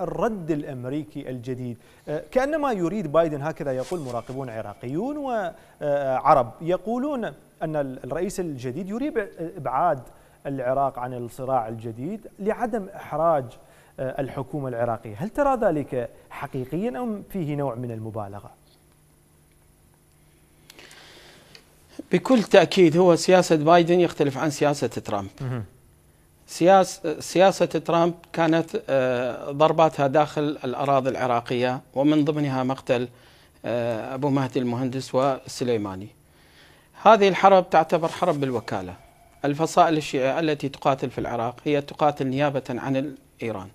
الرد الامريكي الجديد آه، كانما يريد بايدن هكذا يقول مراقبون عراقيون وعرب يقولون ان الرئيس الجديد يريد ابعاد العراق عن الصراع الجديد لعدم احراج آه، الحكومه العراقيه، هل ترى ذلك حقيقيا ام فيه نوع من المبالغه؟ بكل تاكيد هو سياسه بايدن يختلف عن سياسه ترامب. سياسة, سياسة ترامب كانت آه، ضرباتها داخل الأراضي العراقية ومن ضمنها مقتل آه، أبو مهدي المهندس والسليماني هذه الحرب تعتبر حرب بالوكالة الفصائل الشيعية التي تقاتل في العراق هي تقاتل نيابة عن إيران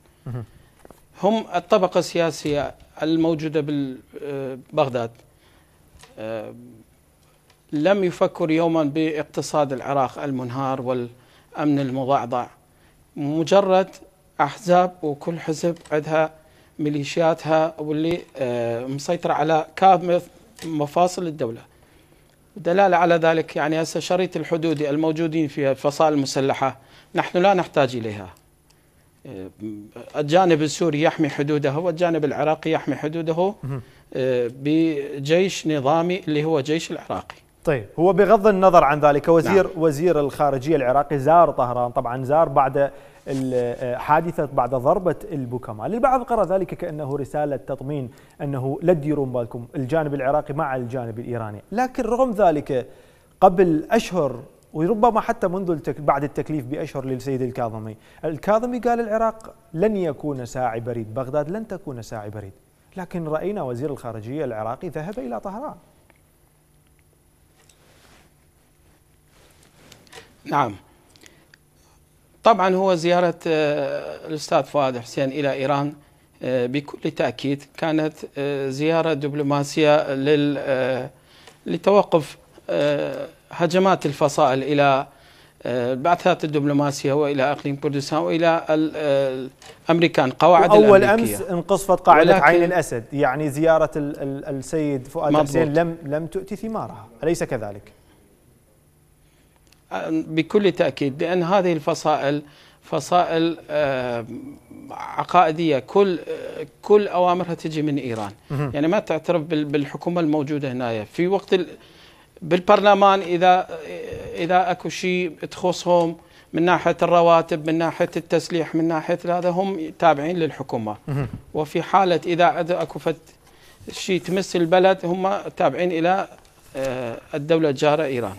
هم الطبقة السياسية الموجودة ببغداد آه، لم يفكر يوما باقتصاد العراق المنهار والأمن المضعضع مجرد احزاب وكل حزب عندها ميليشياتها واللي آه، مسيطره على كافه مفاصل الدوله. دلاله على ذلك يعني هسه شريط الحدودي الموجودين في الفصائل المسلحه نحن لا نحتاج اليها. آه، الجانب السوري يحمي حدوده والجانب العراقي يحمي حدوده آه، بجيش نظامي اللي هو جيش العراقي. طيب هو بغض النظر عن ذلك وزير نعم. وزير الخارجيه العراقي زار طهران طبعا زار بعد حادثة بعد ضربة البوكمال البعض قرأ ذلك كأنه رسالة تطمين أنه لا تديرون بالكم الجانب العراقي مع الجانب الإيراني لكن رغم ذلك قبل أشهر وربما حتى منذ التك... بعد التكليف بأشهر للسيد الكاظمي الكاظمي قال العراق لن يكون ساعي بريد بغداد لن تكون ساعي بريد لكن رأينا وزير الخارجية العراقي ذهب إلى طهران نعم طبعا هو زيارة آه، الأستاذ فؤاد حسين إلى إيران آه، بكل تأكيد كانت آه، زيارة دبلوماسية لل لتوقف هجمات الفصائل إلى البعثات الدبلوماسية وإلى إقليم كردستان وإلى الأمريكان قواعد أول أمس انقصفت قاعدة عين الأسد يعني زيارة السيد فؤاد حسين لم لم تؤتي ثمارها أليس كذلك؟ بكل تأكيد لأن هذه الفصائل فصائل آه، عقائدية كل كل أوامرها تجي من إيران يعني ما تعترف بالحكومة الموجودة هنا في وقت بالبرلمان إذا إذا أكو شيء تخصهم من ناحية الرواتب من ناحية التسليح من ناحية هذا هم تابعين للحكومة وفي حالة إذا أكو فت شيء تمس البلد هم تابعين إلى آه، الدولة الجارة إيران